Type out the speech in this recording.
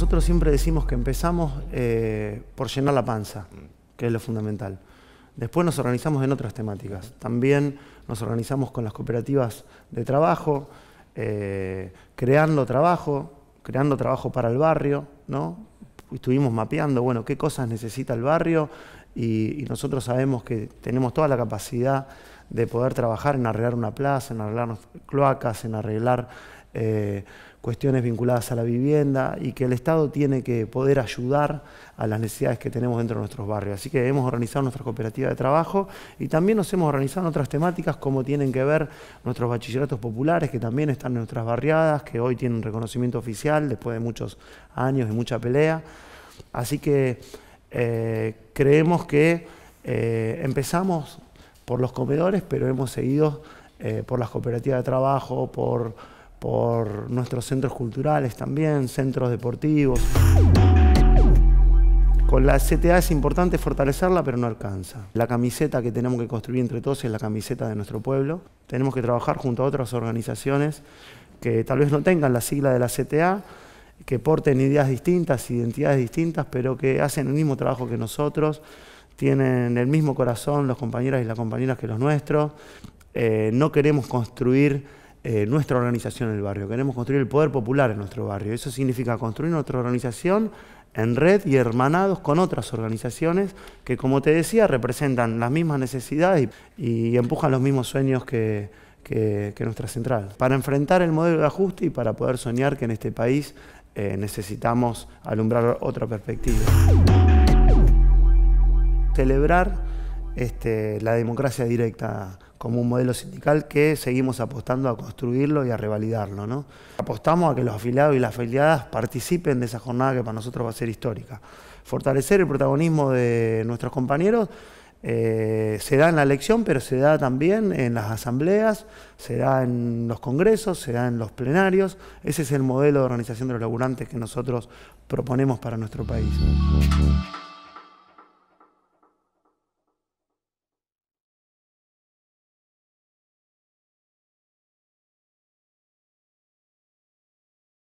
Nosotros siempre decimos que empezamos eh, por llenar la panza, que es lo fundamental. Después nos organizamos en otras temáticas. También nos organizamos con las cooperativas de trabajo, eh, creando trabajo, creando trabajo para el barrio, ¿no? Estuvimos mapeando, bueno, qué cosas necesita el barrio y, nosotros sabemos que tenemos toda la capacidad de poder trabajar en arreglar una plaza, en arreglar cloacas, en arreglar eh, cuestiones vinculadas a la vivienda y que el Estado tiene que poder ayudar a las necesidades que tenemos dentro de nuestros barrios. Así que hemos organizado nuestra cooperativa de trabajo y también nos hemos organizado en otras temáticas como tienen que ver nuestros bachilleratos populares que también están en nuestras barriadas, que hoy tienen reconocimiento oficial después de muchos años y mucha pelea. Así que... Eh, creemos que eh, empezamos por los comedores, pero hemos seguido eh, por las cooperativas de trabajo, por nuestros centros culturales también, centros deportivos. Con la CTA es importante fortalecerla, pero no alcanza. La camiseta que tenemos que construir entre todos es la camiseta de nuestro pueblo. Tenemos que trabajar junto a otras organizaciones que tal vez no tengan la sigla de la CTA, que porten ideas distintas, identidades distintas, pero que hacen el mismo trabajo que nosotros, tienen el mismo corazón los compañeros y las compañeras que los nuestros. Eh, no queremos construir eh, nuestra organización en el barrio, queremos construir el poder popular en nuestro barrio. Eso significa construir nuestra organización en red y hermanados con otras organizaciones que, como te decía, representan las mismas necesidades y empujan los mismos sueños que, que, nuestra central. Para enfrentar el modelo de ajuste y para poder soñar que en este país eh, necesitamos alumbrar otra perspectiva. Celebrar este, la democracia directa como un modelo sindical que seguimos apostando a construirlo y a revalidarlo. Apostamos a que los afiliados y las afiliadas participen de esa jornada que para nosotros va a ser histórica. Fortalecer el protagonismo de nuestros compañeros eh, se da en la elección, pero se da también en las asambleas, se da en los congresos, se da en los plenarios. Ese es el modelo de organización de los laburantes que nosotros proponemos para nuestro país.